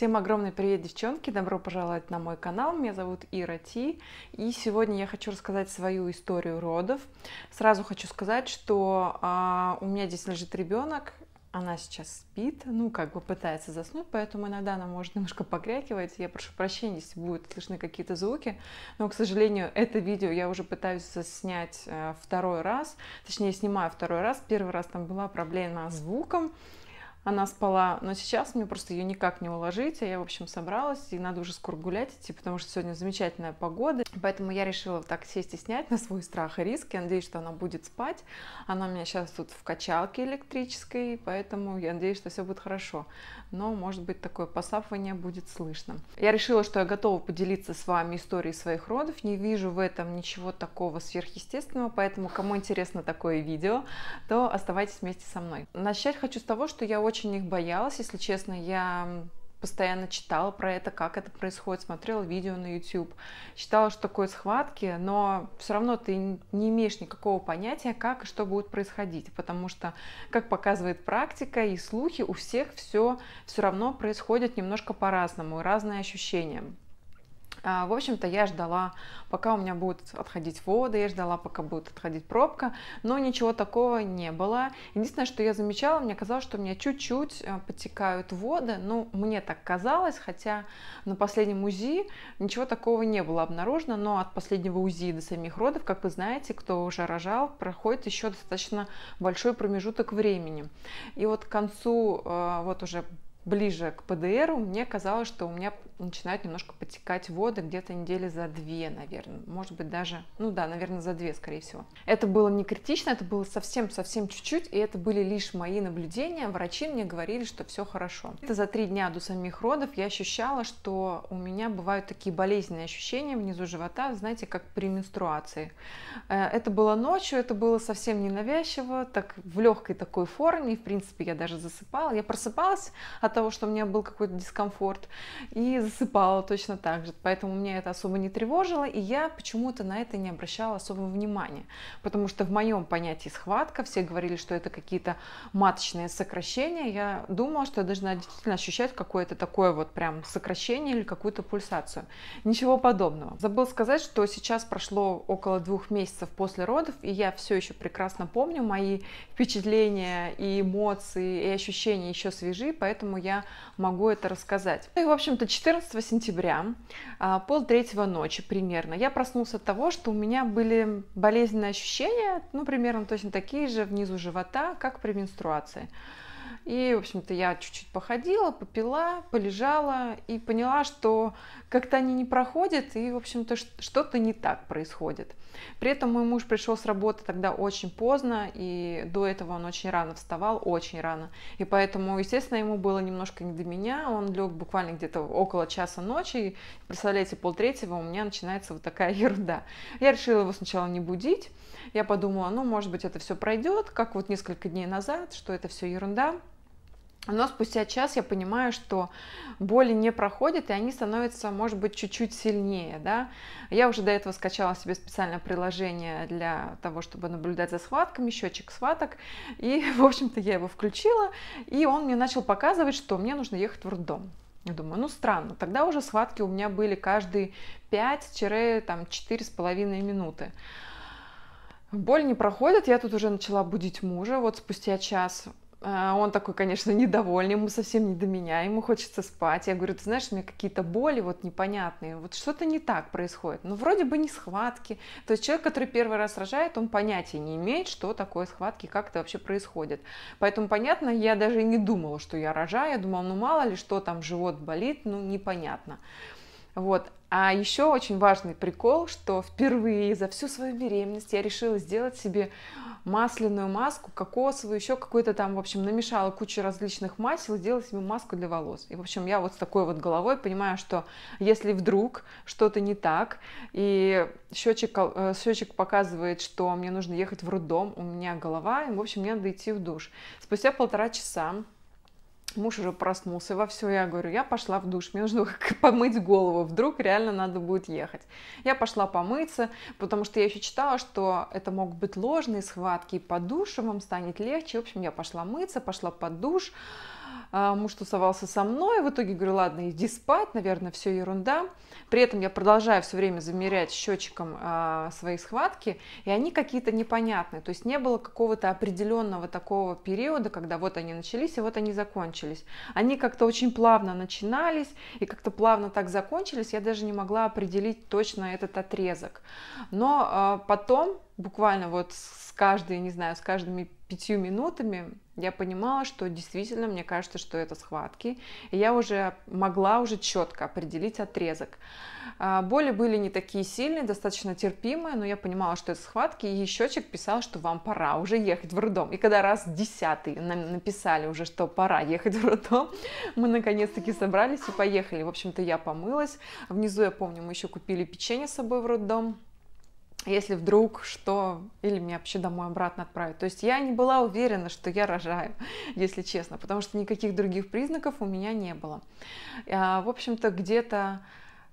Всем огромный привет, девчонки! Добро пожаловать на мой канал. Меня зовут Ира Ти. И сегодня я хочу рассказать свою историю родов. Сразу хочу сказать, что а, у меня здесь лежит ребенок. Она сейчас спит, ну, как бы пытается заснуть, поэтому иногда она может немножко покрякивать. Я прошу прощения, если будут слышны какие-то звуки. Но, к сожалению, это видео я уже пытаюсь снять э, второй раз. Точнее, снимаю второй раз. Первый раз там была проблема с звуком она спала, но сейчас мне просто ее никак не уложить, а я, в общем, собралась, и надо уже скоро гулять идти, потому что сегодня замечательная погода, поэтому я решила так сесть и снять на свой страх и риск, я надеюсь, что она будет спать, она у меня сейчас тут в качалке электрической, поэтому я надеюсь, что все будет хорошо, но, может быть, такое посапывание будет слышно. Я решила, что я готова поделиться с вами историей своих родов, не вижу в этом ничего такого сверхъестественного, поэтому, кому интересно такое видео, то оставайтесь вместе со мной. Начать хочу с того, что я очень очень их боялась, если честно. Я постоянно читала про это, как это происходит, смотрела видео на YouTube, считала, что такое схватки, но все равно ты не имеешь никакого понятия, как и что будет происходить, потому что, как показывает практика и слухи, у всех все все равно происходит немножко по-разному, разные ощущения. А, в общем-то, я ждала, пока у меня будут отходить вода, я ждала, пока будет отходить пробка, но ничего такого не было. Единственное, что я замечала, мне казалось, что у меня чуть-чуть э, подтекают воды, ну, мне так казалось, хотя на последнем УЗИ ничего такого не было обнаружено, но от последнего УЗИ до самих родов, как вы знаете, кто уже рожал, проходит еще достаточно большой промежуток времени. И вот к концу, э, вот уже ближе к ПДРу, мне казалось, что у меня начинают немножко подтекать воды где-то недели за две, наверное. Может быть, даже, ну да, наверное, за две, скорее всего. Это было не критично, это было совсем-совсем чуть-чуть, и это были лишь мои наблюдения. Врачи мне говорили, что все хорошо. Это за три дня до самих родов я ощущала, что у меня бывают такие болезненные ощущения внизу живота, знаете, как при менструации. Э, это было ночью, это было совсем ненавязчиво, так в легкой такой форме, и, в принципе, я даже засыпала. Я просыпалась от того, что у меня был какой-то дискомфорт, и засыпала точно так же, поэтому меня это особо не тревожило, и я почему-то на это не обращала особого внимания, потому что в моем понятии схватка, все говорили, что это какие-то маточные сокращения, я думала, что я должна действительно ощущать какое-то такое вот прям сокращение или какую-то пульсацию. Ничего подобного. Забыл сказать, что сейчас прошло около двух месяцев после родов, и я все еще прекрасно помню мои впечатления и эмоции, и ощущения еще свежи, поэтому я могу это рассказать. Ну и, в общем-то, 14 11 сентября, а, пол третьего ночи примерно, я проснулся от того, что у меня были болезненные ощущения, ну, примерно точно такие же внизу живота, как при менструации. И, в общем-то, я чуть-чуть походила, попила, полежала и поняла, что как-то они не проходят, и, в общем-то, что-то не так происходит. При этом мой муж пришел с работы тогда очень поздно, и до этого он очень рано вставал, очень рано. И поэтому, естественно, ему было немножко не до меня. Он лег буквально где-то около часа ночи, и, представляете, полтретьего у меня начинается вот такая ерунда. Я решила его сначала не будить. Я подумала, ну, может быть, это все пройдет, как вот несколько дней назад, что это все ерунда. Но спустя час я понимаю, что боли не проходят, и они становятся, может быть, чуть-чуть сильнее. Да? Я уже до этого скачала себе специальное приложение для того, чтобы наблюдать за схватками, счетчик схваток. И, в общем-то, я его включила, и он мне начал показывать, что мне нужно ехать в роддом. Я думаю, ну странно, тогда уже схватки у меня были каждые 5-4,5 минуты. Боль не проходит, я тут уже начала будить мужа, вот спустя час а, он такой, конечно, недовольный, ему совсем не до меня, ему хочется спать. Я говорю, ты знаешь, у меня какие-то боли вот непонятные, вот что-то не так происходит. Ну, вроде бы не схватки. То есть человек, который первый раз рожает, он понятия не имеет, что такое схватки, как это вообще происходит. Поэтому, понятно, я даже и не думала, что я рожаю. Я думала, ну, мало ли, что там, живот болит, ну, непонятно. Вот. А еще очень важный прикол, что впервые за всю свою беременность я решила сделать себе масляную маску, кокосовую, еще какую-то там, в общем, намешала кучу различных масел, сделала себе маску для волос. И, в общем, я вот с такой вот головой понимаю, что если вдруг что-то не так, и счетчик, э, счетчик показывает, что мне нужно ехать в роддом, у меня голова, и, в общем, мне надо идти в душ. Спустя полтора часа муж уже проснулся во все, я говорю, я пошла в душ, мне нужно помыть голову, вдруг реально надо будет ехать. Я пошла помыться, потому что я еще читала, что это могут быть ложные схватки, и под душу вам станет легче. В общем, я пошла мыться, пошла под душ, а, муж тусовался со мной, в итоге говорю, ладно, иди спать, наверное, все ерунда. При этом я продолжаю все время замерять счетчиком а, свои схватки, и они какие-то непонятные. То есть не было какого-то определенного такого периода, когда вот они начались и вот они закончились. Они как-то очень плавно начинались и как-то плавно так закончились, я даже не могла определить точно этот отрезок. Но а, потом, буквально вот с каждой, не знаю, с каждыми пятью минутами я понимала, что действительно мне кажется, что это схватки. И я уже могла уже четко определить отрезок. А, боли были не такие сильные, достаточно терпимые, но я понимала, что это схватки, и счетчик писал, что вам пора уже ехать в роддом. И когда раз десятый нам написали уже, что пора ехать в роддом, мы наконец-таки собрались и поехали. В общем-то, я помылась. Внизу, я помню, мы еще купили печенье с собой в роддом если вдруг что, или меня вообще домой обратно отправят. То есть я не была уверена, что я рожаю, если честно, потому что никаких других признаков у меня не было. А, в общем-то, где-то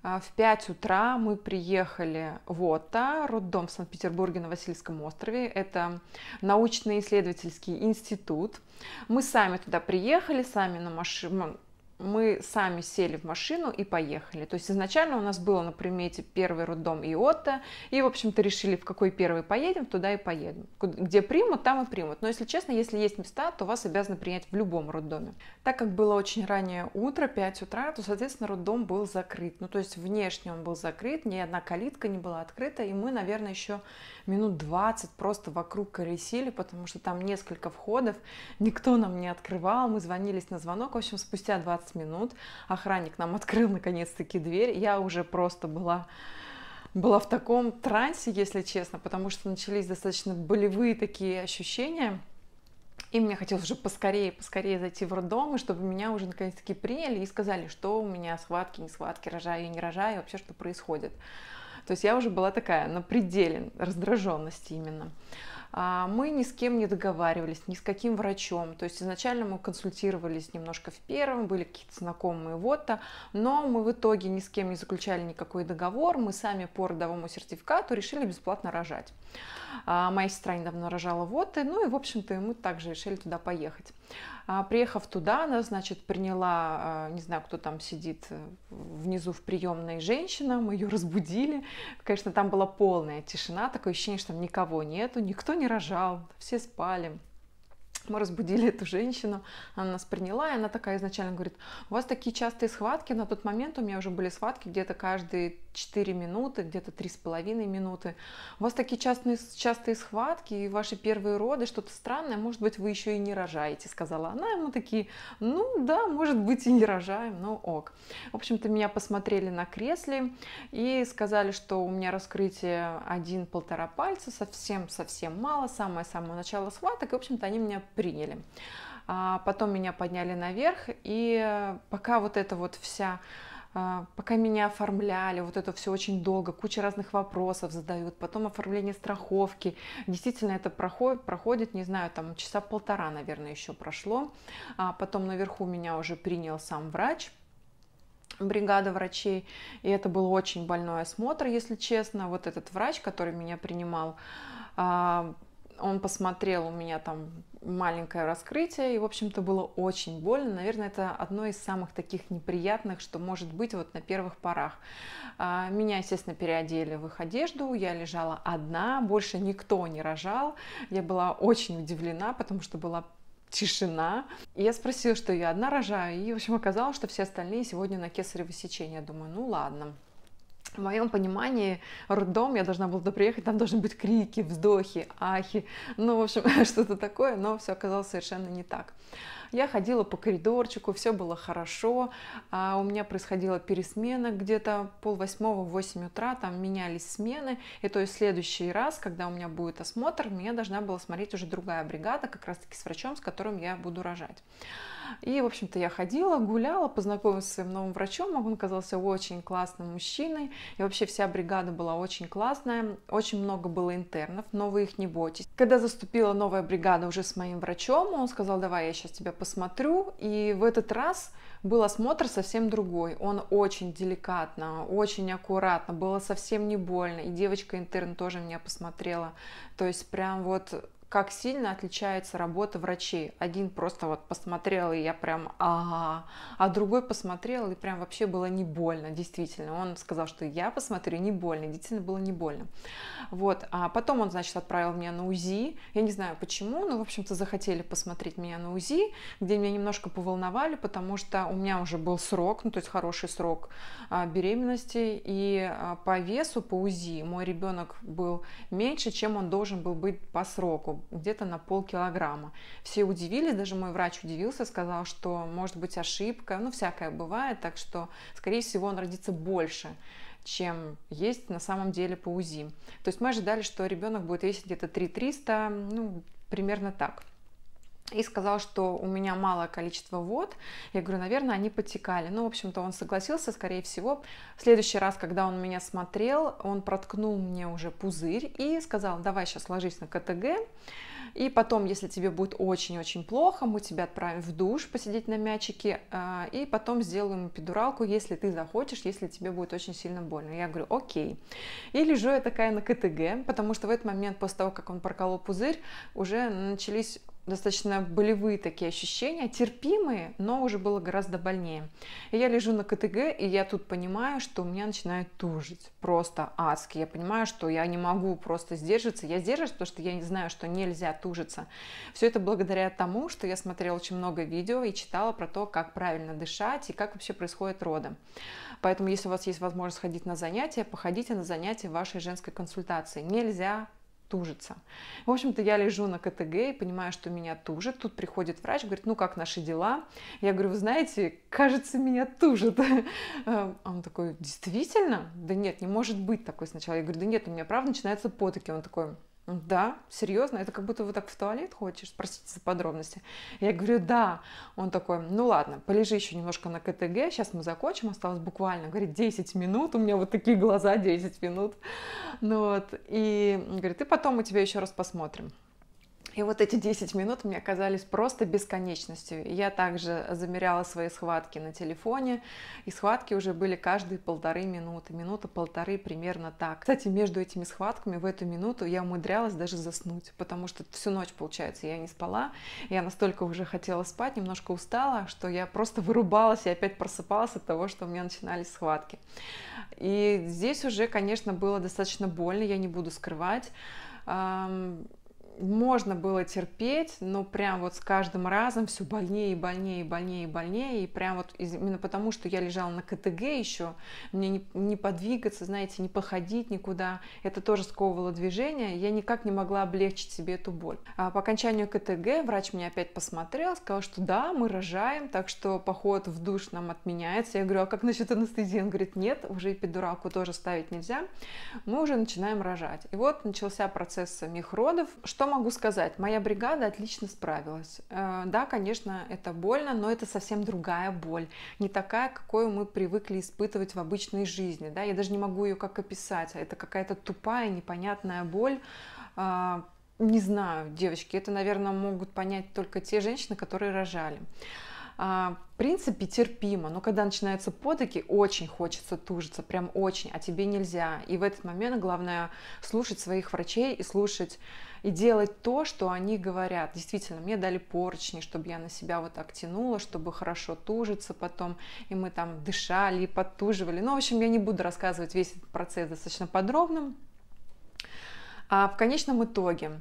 а, в 5 утра мы приехали в ОТА, роддом в Санкт-Петербурге на Васильском острове. Это научно-исследовательский институт. Мы сами туда приехали, сами на машине, ну, мы сами сели в машину и поехали. То есть изначально у нас было на примете первый роддом Иота, и, в общем-то, решили, в какой первый поедем, туда и поедем. Где примут, там и примут. Но, если честно, если есть места, то вас обязаны принять в любом роддоме. Так как было очень раннее утро, 5 утра, то, соответственно, роддом был закрыт. Ну, то есть внешне он был закрыт, ни одна калитка не была открыта, и мы, наверное, еще минут 20 просто вокруг колесили, потому что там несколько входов, никто нам не открывал, мы звонились на звонок, в общем, спустя 20 20 минут. Охранник нам открыл наконец-таки дверь. Я уже просто была была в таком трансе, если честно, потому что начались достаточно болевые такие ощущения. И мне хотелось уже поскорее, поскорее зайти в роддом, и чтобы меня уже наконец-таки приняли и сказали, что у меня схватки, не схватки, рожаю и не рожаю, и вообще что происходит. То есть я уже была такая на пределе раздраженности именно. А, мы ни с кем не договаривались, ни с каким врачом. То есть изначально мы консультировались немножко в первом, были какие-то знакомые, вот-то, но мы в итоге ни с кем не заключали никакой договор, мы сами по родовому сертификату решили бесплатно рожать. А, моя сестра недавно рожала вот и, ну и, в общем-то, мы также решили туда поехать. А, приехав туда, она, значит, приняла, а, не знаю, кто там сидит э, внизу в приемной женщина, мы ее разбудили. Конечно, там была полная тишина, такое ощущение, что там никого нету, никто не рожал, все спали. Мы разбудили эту женщину, она нас приняла, и она такая изначально говорит, у вас такие частые схватки, на тот момент у меня уже были схватки где-то каждые 4 минуты, где-то 3,5 минуты. У вас такие частные, частые схватки и ваши первые роды, что-то странное, может быть, вы еще и не рожаете, сказала она. И мы такие, ну да, может быть, и не рожаем, но ок. В общем-то, меня посмотрели на кресле и сказали, что у меня раскрытие 1-1,5 пальца, совсем-совсем мало, самое-самое начало схваток. И, в общем-то, они меня приняли. А потом меня подняли наверх, и э, пока вот это вот вся а, пока меня оформляли, вот это все очень долго, куча разных вопросов задают, потом оформление страховки. Действительно, это проходит, проходит не знаю, там часа полтора, наверное, еще прошло. А потом наверху меня уже принял сам врач, бригада врачей, и это был очень больной осмотр, если честно. Вот этот врач, который меня принимал, а, он посмотрел у меня там маленькое раскрытие, и, в общем-то, было очень больно. Наверное, это одно из самых таких неприятных, что может быть вот на первых порах. А, меня, естественно, переодели в их одежду, я лежала одна, больше никто не рожал. Я была очень удивлена, потому что была тишина. И я спросила, что я одна рожаю, и, в общем, оказалось, что все остальные сегодня на кесарево сечение. Я думаю, ну ладно, в моем понимании роддом, я должна была туда приехать, там должны быть крики, вздохи, ахи, ну, в общем, что-то такое, но все оказалось совершенно не так. Я ходила по коридорчику, все было хорошо, а у меня происходила пересмена где-то пол восьмого, в восемь утра, там менялись смены, и то есть следующий раз, когда у меня будет осмотр, меня должна была смотреть уже другая бригада, как раз-таки с врачом, с которым я буду рожать. И, в общем-то, я ходила, гуляла, познакомилась с своим новым врачом, а он оказался очень классным мужчиной, и вообще вся бригада была очень классная, очень много было интернов, но вы их не бойтесь. Когда заступила новая бригада уже с моим врачом, он сказал, давай я сейчас тебя посмотрю. И в этот раз был осмотр совсем другой. Он очень деликатно, очень аккуратно, было совсем не больно. И девочка-интерн тоже меня посмотрела. То есть прям вот как сильно отличается работа врачей. Один просто вот посмотрел, и я прям ага, а другой посмотрел, и прям вообще было не больно, действительно. Он сказал, что я посмотрю, не больно, действительно было не больно. Вот, а потом он, значит, отправил меня на УЗИ, я не знаю почему, но, в общем-то, захотели посмотреть меня на УЗИ, где меня немножко поволновали, потому что у меня уже был срок, ну, то есть хороший срок а, беременности, и а, по весу, по УЗИ мой ребенок был меньше, чем он должен был быть по сроку где-то на полкилограмма. Все удивились, даже мой врач удивился, сказал, что может быть ошибка, ну, всякое бывает, так что, скорее всего, он родится больше чем есть на самом деле по УЗИ. То есть мы ожидали, что ребенок будет весить где-то 3 300, ну, примерно так и сказал, что у меня малое количество вод. Я говорю, наверное, они потекали. Ну, в общем-то, он согласился, скорее всего. В следующий раз, когда он меня смотрел, он проткнул мне уже пузырь и сказал, давай сейчас ложись на КТГ. И потом, если тебе будет очень-очень плохо, мы тебя отправим в душ посидеть на мячике, а, и потом сделаем эпидуралку, если ты захочешь, если тебе будет очень сильно больно. Я говорю, окей. И лежу я такая на КТГ, потому что в этот момент, после того, как он проколол пузырь, уже начались достаточно болевые такие ощущения, терпимые, но уже было гораздо больнее. я лежу на КТГ, и я тут понимаю, что у меня начинает тужить. Просто адски. Я понимаю, что я не могу просто сдерживаться. Я сдерживаюсь, потому что я не знаю, что нельзя тужиться. Все это благодаря тому, что я смотрела очень много видео и читала про то, как правильно дышать и как вообще происходит роды. Поэтому, если у вас есть возможность ходить на занятия, походите на занятия вашей женской консультации. Нельзя тужится. В общем-то, я лежу на КТГ и понимаю, что меня тужит. Тут приходит врач, говорит, ну как наши дела? Я говорю, вы знаете, кажется, меня тужит. Эм, а он такой, действительно? Да нет, не может быть такой сначала. Я говорю, да нет, у меня правда начинаются потоки. Он такой, да, серьезно, это как будто вы так в туалет хочешь, Простите за подробности. Я говорю, да. Он такой, ну ладно, полежи еще немножко на КТГ, сейчас мы закончим, осталось буквально, говорит, 10 минут, у меня вот такие глаза 10 минут. Ну вот, и говорит, и потом мы тебя еще раз посмотрим. И вот эти 10 минут мне казались просто бесконечностью. я также замеряла свои схватки на телефоне, и схватки уже были каждые полторы минуты, минута-полторы примерно так. Кстати, между этими схватками в эту минуту я умудрялась даже заснуть, потому что всю ночь, получается, я не спала, я настолько уже хотела спать, немножко устала, что я просто вырубалась и опять просыпалась от того, что у меня начинались схватки. И здесь уже, конечно, было достаточно больно, я не буду скрывать можно было терпеть, но прям вот с каждым разом все больнее и больнее и больнее и больнее. И прям вот именно потому, что я лежала на КТГ еще, мне не, не подвигаться, знаете, не походить никуда. Это тоже сковывало движение. Я никак не могла облегчить себе эту боль. А по окончанию КТГ врач меня опять посмотрел, сказал, что да, мы рожаем, так что поход в душ нам отменяется. Я говорю, а как насчет анестезии? Он говорит, нет, уже эпидуралку тоже ставить нельзя. Мы уже начинаем рожать. И вот начался процесс самих родов. Что могу сказать? Моя бригада отлично справилась. Э, да, конечно, это больно, но это совсем другая боль. Не такая, какую мы привыкли испытывать в обычной жизни. Да? Я даже не могу ее как описать. Это какая-то тупая, непонятная боль, а, не знаю, девочки, это, наверное, могут понять только те женщины, которые рожали. А, в принципе, терпимо, но когда начинаются потоки, очень хочется тужиться, прям очень, а тебе нельзя. И в этот момент главное слушать своих врачей и слушать, и делать то, что они говорят. Действительно, мне дали поручни, чтобы я на себя вот так тянула, чтобы хорошо тужиться потом, и мы там дышали и подтуживали. Ну, в общем, я не буду рассказывать весь этот процесс достаточно подробно. А в конечном итоге,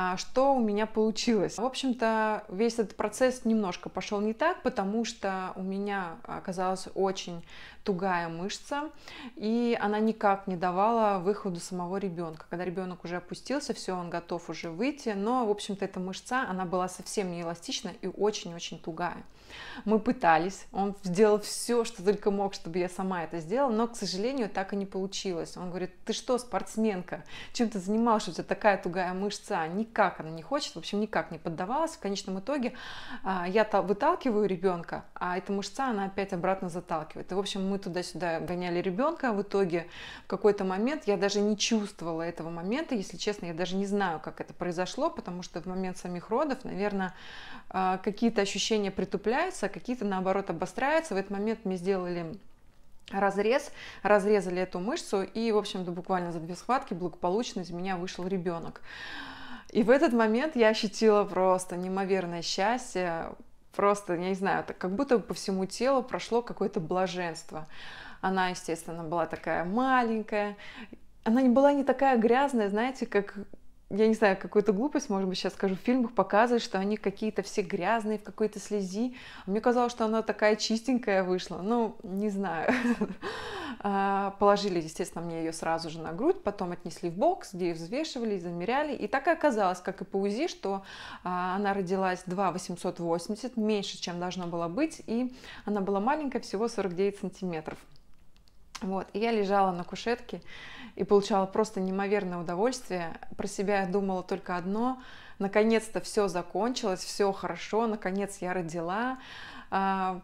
а, что у меня получилось. В общем-то, весь этот процесс немножко пошел не так, потому что у меня оказалась очень тугая мышца, и она никак не давала выходу самого ребенка. Когда ребенок уже опустился, все, он готов уже выйти, но, в общем-то, эта мышца, она была совсем не эластична и очень-очень тугая. Мы пытались, он сделал все, что только мог, чтобы я сама это сделала, но, к сожалению, так и не получилось. Он говорит, ты что, спортсменка, чем ты занималась, у тебя такая тугая мышца, никак она не хочет, в общем, никак не поддавалась. В конечном итоге а, я выталкиваю ребенка, а эта мышца, она опять обратно заталкивает. И, в общем, мы туда-сюда гоняли ребенка, в итоге в какой-то момент я даже не чувствовала этого момента, если честно, я даже не знаю, как это произошло, потому что в момент самих родов, наверное, а, какие-то ощущения притупляются, добавляются, а какие-то наоборот обостряются. В этот момент мы сделали разрез, разрезали эту мышцу, и, в общем-то, буквально за две схватки благополучно из меня вышел ребенок. И в этот момент я ощутила просто неимоверное счастье, просто, я не знаю, так как будто по всему телу прошло какое-то блаженство. Она, естественно, была такая маленькая, она не была не такая грязная, знаете, как я не знаю, какую-то глупость, может быть, сейчас скажу, в фильмах показывают, что они какие-то все грязные, в какой-то слези. Мне казалось, что она такая чистенькая вышла. Ну, не знаю. А, положили, естественно, мне ее сразу же на грудь, потом отнесли в бокс, где ее взвешивали, замеряли. И так и оказалось, как и по УЗИ, что а, она родилась 2 880, меньше, чем должна была быть, и она была маленькая, всего 49 сантиметров. Вот. И я лежала на кушетке и получала просто неимоверное удовольствие. Про себя я думала только одно. Наконец-то все закончилось, все хорошо, наконец я родила. А,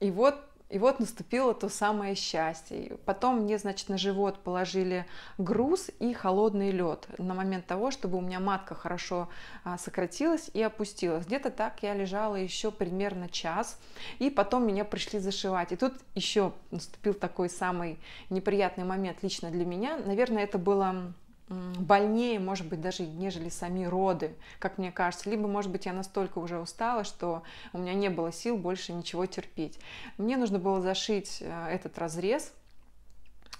и вот и вот наступило то самое счастье. Потом мне, значит, на живот положили груз и холодный лед на момент того, чтобы у меня матка хорошо а, сократилась и опустилась. Где-то так я лежала еще примерно час, и потом меня пришли зашивать. И тут еще наступил такой самый неприятный момент лично для меня. Наверное, это было больнее, может быть, даже нежели сами роды, как мне кажется. Либо, может быть, я настолько уже устала, что у меня не было сил больше ничего терпеть. Мне нужно было зашить э, этот разрез,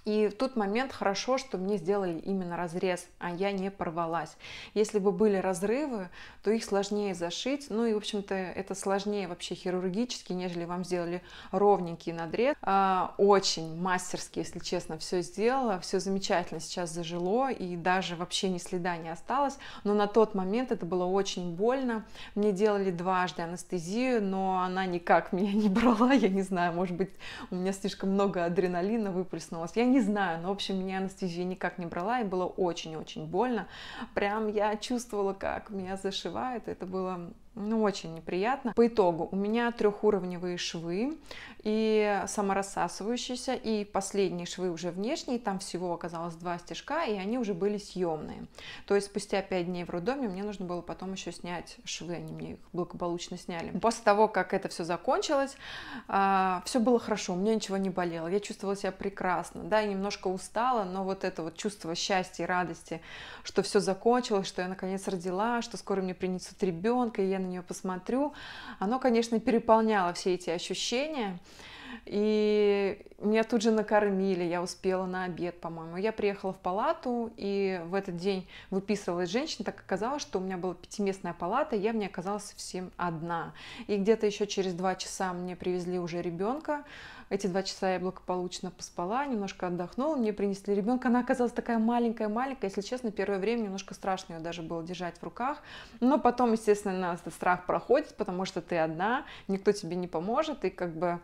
и в тот момент хорошо, что мне сделали именно разрез, а я не порвалась. Если бы были разрывы, то их сложнее зашить. Ну и, в общем-то, это сложнее вообще хирургически, нежели вам сделали ровненький надрез. А, очень мастерски, если честно, все сделала. Все замечательно сейчас зажило и даже вообще ни следа не осталось. Но на тот момент это было очень больно. Мне делали дважды анестезию, но она никак меня не брала. Я не знаю, может быть, у меня слишком много адреналина выплеснулось. Я не знаю, но, в общем, меня анестезия никак не брала, и было очень-очень больно. Прям я чувствовала, как меня зашивает, это было ну, очень неприятно. По итогу у меня трехуровневые швы и саморассасывающиеся, и последние швы уже внешние, там всего оказалось два стежка, и они уже были съемные. То есть спустя пять дней в роддоме мне нужно было потом еще снять швы, они мне их благополучно сняли. После того, как это все закончилось, а, все было хорошо, у меня ничего не болело, я чувствовала себя прекрасно, да, и немножко устала, но вот это вот чувство счастья и радости, что все закончилось, что я наконец родила, что скоро мне принесут ребенка, и я на нее посмотрю, оно, конечно, переполняло все эти ощущения. И меня тут же накормили, я успела на обед, по-моему. Я приехала в палату, и в этот день выписывалась женщина, так оказалось, что у меня была пятиместная палата, я в ней оказалась совсем одна. И где-то еще через два часа мне привезли уже ребенка. Эти два часа я благополучно поспала, немножко отдохнула, мне принесли ребенка. Она оказалась такая маленькая-маленькая, если честно, первое время немножко страшно ее даже было держать в руках. Но потом, естественно, страх проходит, потому что ты одна, никто тебе не поможет, и как бы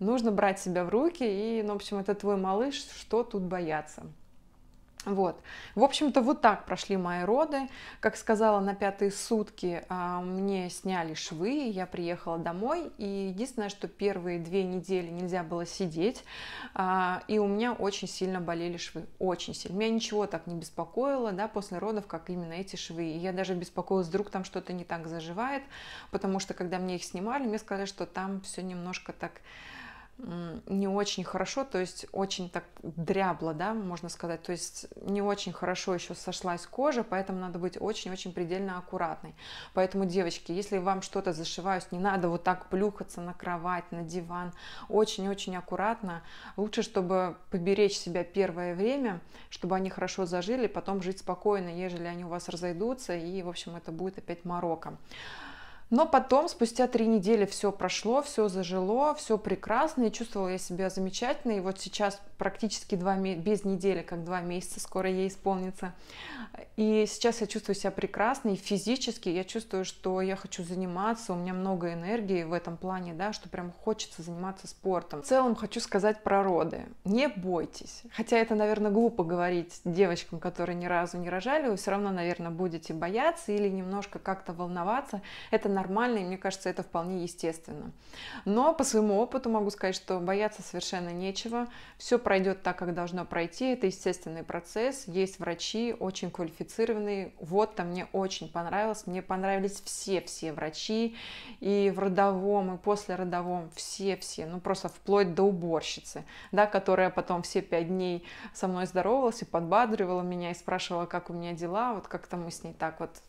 нужно брать себя в руки, и, ну, в общем, это твой малыш, что тут бояться. Вот. В общем-то, вот так прошли мои роды. Как сказала, на пятые сутки а, мне сняли швы, я приехала домой, и единственное, что первые две недели нельзя было сидеть, а, и у меня очень сильно болели швы, очень сильно. Меня ничего так не беспокоило, да, после родов, как именно эти швы. И я даже беспокоилась, вдруг там что-то не так заживает, потому что, когда мне их снимали, мне сказали, что там все немножко так не очень хорошо, то есть очень так дрябло, да, можно сказать, то есть не очень хорошо еще сошлась кожа, поэтому надо быть очень-очень предельно аккуратной. Поэтому, девочки, если вам что-то зашиваюсь, не надо вот так плюхаться на кровать, на диван, очень-очень аккуратно. Лучше, чтобы поберечь себя первое время, чтобы они хорошо зажили, потом жить спокойно, ежели они у вас разойдутся, и, в общем, это будет опять мороком. Но потом, спустя три недели, все прошло, все зажило, все прекрасно, и чувствовала я себя замечательно. И вот сейчас практически два без недели, как два месяца, скоро ей исполнится. И сейчас я чувствую себя прекрасно, и физически я чувствую, что я хочу заниматься, у меня много энергии в этом плане, да, что прям хочется заниматься спортом. В целом хочу сказать про роды. Не бойтесь. Хотя это, наверное, глупо говорить девочкам, которые ни разу не рожали, вы все равно, наверное, будете бояться или немножко как-то волноваться. Это, нормально, и мне кажется, это вполне естественно. Но по своему опыту могу сказать, что бояться совершенно нечего. Все пройдет так, как должно пройти. Это естественный процесс. Есть врачи, очень квалифицированные. Вот там мне очень понравилось. Мне понравились все-все врачи. И в родовом, и после родовом. Все-все. Ну, просто вплоть до уборщицы, да, которая потом все пять дней со мной здоровалась и подбадривала меня и спрашивала, как у меня дела. Вот как-то мы с ней так вот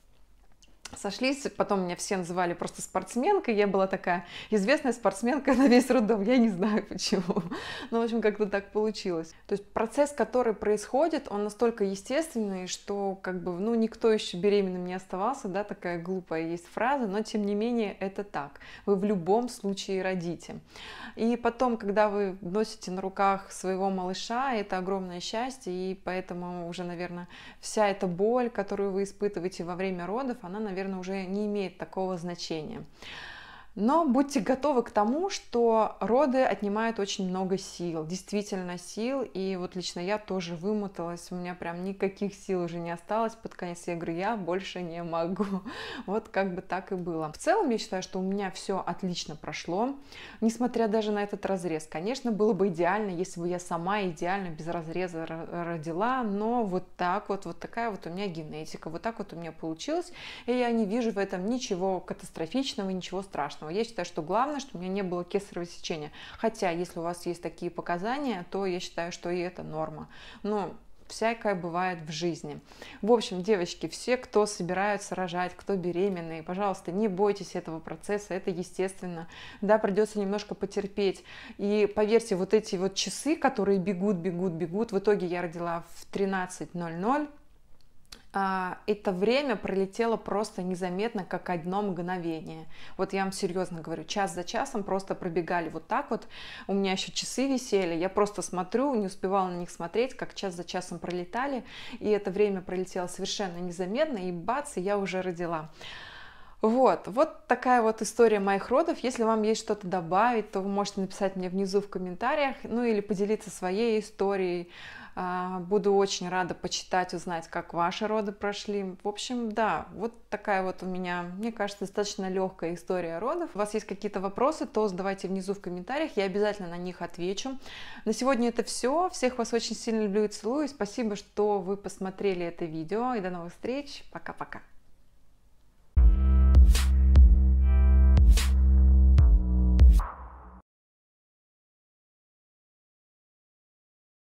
сошлись, потом меня все называли просто спортсменкой, я была такая известная спортсменка на весь роддом, я не знаю почему, но ну, в общем как-то так получилось. То есть процесс, который происходит, он настолько естественный, что как бы, ну, никто еще беременным не оставался, да, такая глупая есть фраза, но тем не менее это так, вы в любом случае родите. И потом, когда вы носите на руках своего малыша, это огромное счастье, и поэтому уже, наверное, вся эта боль, которую вы испытываете во время родов, она, наверное, наверное, уже не имеет такого значения. Но будьте готовы к тому, что роды отнимают очень много сил, действительно сил. И вот лично я тоже вымоталась, у меня прям никаких сил уже не осталось. Под конец я говорю, я больше не могу. Вот как бы так и было. В целом я считаю, что у меня все отлично прошло, несмотря даже на этот разрез. Конечно, было бы идеально, если бы я сама идеально без разреза родила, но вот так вот, вот такая вот у меня генетика, вот так вот у меня получилось, и я не вижу в этом ничего катастрофичного, ничего страшного страшного. Я считаю, что главное, что у меня не было кесарево сечения. Хотя, если у вас есть такие показания, то я считаю, что и это норма. Но всякое бывает в жизни. В общем, девочки, все, кто собираются рожать, кто беременные, пожалуйста, не бойтесь этого процесса, это естественно. Да, придется немножко потерпеть. И поверьте, вот эти вот часы, которые бегут, бегут, бегут, в итоге я родила в 13.00, а, это время пролетело просто незаметно, как одно мгновение. Вот я вам серьезно говорю, час за часом просто пробегали вот так вот. У меня еще часы висели, я просто смотрю, не успевала на них смотреть, как час за часом пролетали. И это время пролетело совершенно незаметно, и бац, и я уже родила. Вот, вот такая вот история моих родов. Если вам есть что-то добавить, то вы можете написать мне внизу в комментариях, ну или поделиться своей историей, а, буду очень рада почитать, узнать, как ваши роды прошли. В общем, да, вот такая вот у меня, мне кажется, достаточно легкая история родов. У вас есть какие-то вопросы, то задавайте внизу в комментариях, я обязательно на них отвечу. На сегодня это все. Всех вас очень сильно люблю и целую. Спасибо, что вы посмотрели это видео. И до новых встреч. Пока-пока.